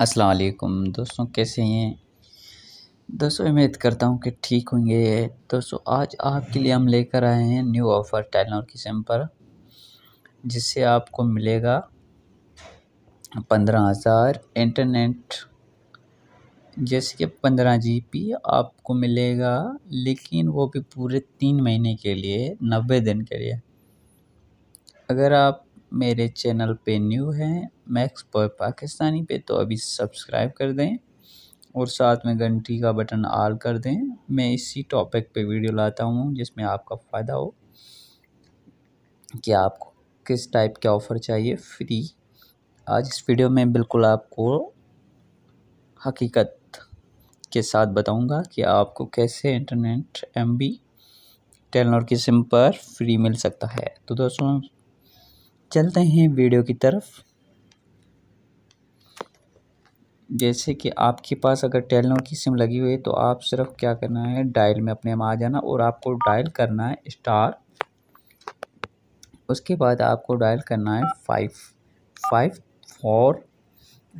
अस्सलाम वालेकुम दोस्तों कैसे हैं दोस्तों उम्मीद करता हूँ कि ठीक होंगे दोस्तों आज आपके लिए हम लेकर आए हैं न्यू ऑफ़र टेलनोर की सिम पर जिससे आपको मिलेगा पंद्रह हज़ार इंटरनेट जैसे कि पंद्रह जी पी आपको मिलेगा लेकिन वो भी पूरे तीन महीने के लिए नब्बे दिन के लिए अगर आप मेरे चैनल पे न्यू हैं मैक्स पर पाकिस्तानी पे तो अभी सब्सक्राइब कर दें और साथ में घंटी का बटन आल कर दें मैं इसी टॉपिक पे वीडियो लाता हूँ जिसमें आपका फ़ायदा हो कि आपको किस टाइप के ऑफ़र चाहिए फ्री आज इस वीडियो में बिल्कुल आपको हकीकत के साथ बताऊंगा कि आपको कैसे इंटरनेट एम बी टेलनोर की सिम पर फ्री मिल सकता है तो दोस्तों चलते हैं वीडियो की तरफ जैसे कि आपके पास अगर टेलनो की सिम लगी हुई है तो आप सिर्फ क्या करना है डायल में अपने आ जाना और आपको डायल करना है स्टार उसके बाद आपको डायल करना है फाइव फाइव फोर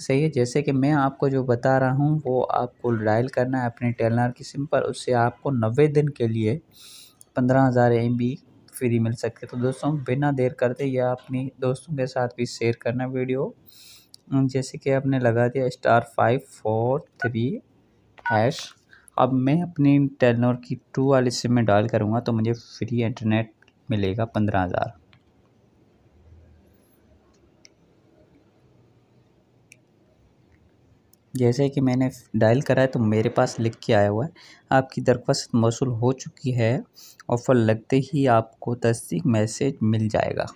सही है जैसे कि मैं आपको जो बता रहा हूँ वो आपको डायल करना है अपने टेलनर की सिम पर उससे आपको नब्बे दिन के लिए पंद्रह हज़ार एम बी फ्री मिल सकती है तो दोस्तों बिना देर करते या अपनी दोस्तों के साथ भी शेयर करना वीडियो हम्म, जैसे कि आपने लगा दिया star five four three hash अब मैं अपनी टेलनोर की टू वाली सिम में डाल करूँगा तो मुझे फ्री इंटरनेट मिलेगा पंद्रह हज़ार जैसे कि मैंने डायल करा है तो मेरे पास लिख के आया हुआ है आपकी दरख्वास्त मौसू हो चुकी है ऑफ़र लगते ही आपको तस्दीक मैसेज मिल जाएगा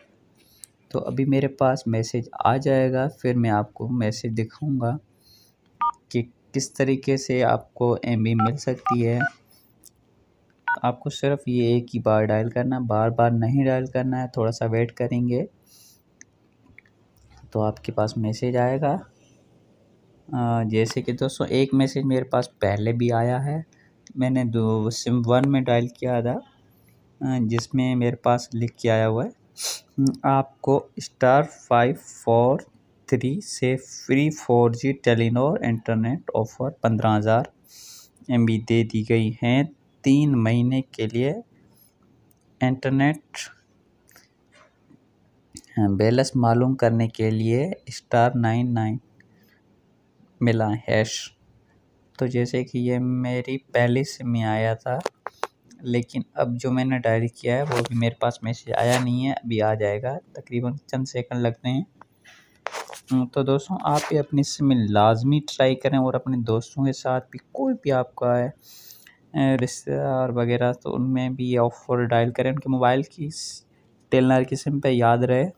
तो अभी मेरे पास मैसेज आ जाएगा फिर मैं आपको मैसेज दिखाऊंगा कि किस तरीके से आपको एम मिल सकती है आपको सिर्फ ये एक ही बार डायल करना बार बार नहीं डायल करना है थोड़ा सा वेट करेंगे तो आपके पास मैसेज आएगा जैसे कि दोस्तों एक मैसेज मेरे पास पहले भी आया है मैंने दो सिम वन में डायल किया था जिसमें मेरे पास लिख के आया हुआ है आपको स्टार फाइव फोर थ्री से free four G Telenor internet offer पंद्रह हज़ार एम दे दी गई हैं तीन महीने के लिए इंटरनेट बैलेंस मालूम करने के लिए स्टार नाइन नाइन मिला हैश तो जैसे कि ये मेरी पहले सिम में आया था लेकिन अब जो मैंने डायल किया है वो अभी मेरे पास मैसेज आया नहीं है अभी आ जाएगा तकरीबन चंद सेकंड लगते हैं हम्म, तो दोस्तों आप भी अपनी सिम लाजमी ट्राई करें और अपने दोस्तों के साथ भी कोई भी आपका है रिश्तेदार वगैरह तो उनमें भी ऑफ़र डायल करें उनके मोबाइल की टेलनर की सिम पर याद रहे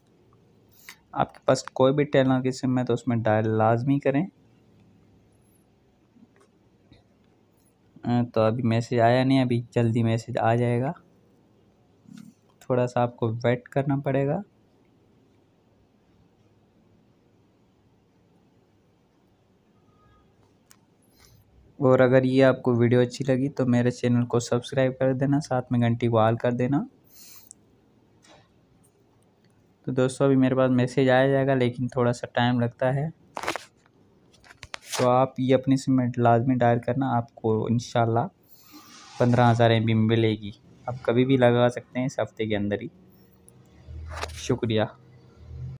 आपके पास कोई भी टेलनर की सिम है तो उसमें डायल लाजमी करें तो अभी मैसेज आया नहीं अभी जल्दी मैसेज आ जाएगा थोड़ा सा आपको वेट करना पड़ेगा और अगर ये आपको वीडियो अच्छी लगी तो मेरे चैनल को सब्सक्राइब कर देना साथ में घंटी को आल कर देना तो दोस्तों अभी मेरे पास मैसेज आया जाएगा लेकिन थोड़ा सा टाइम लगता है तो आप ये अपने में लाजमी डायल करना आपको इन शाला पंद्रह हज़ार एम मिलेगी आप कभी भी लगा सकते हैं इस हफ़्ते के अंदर ही शुक्रिया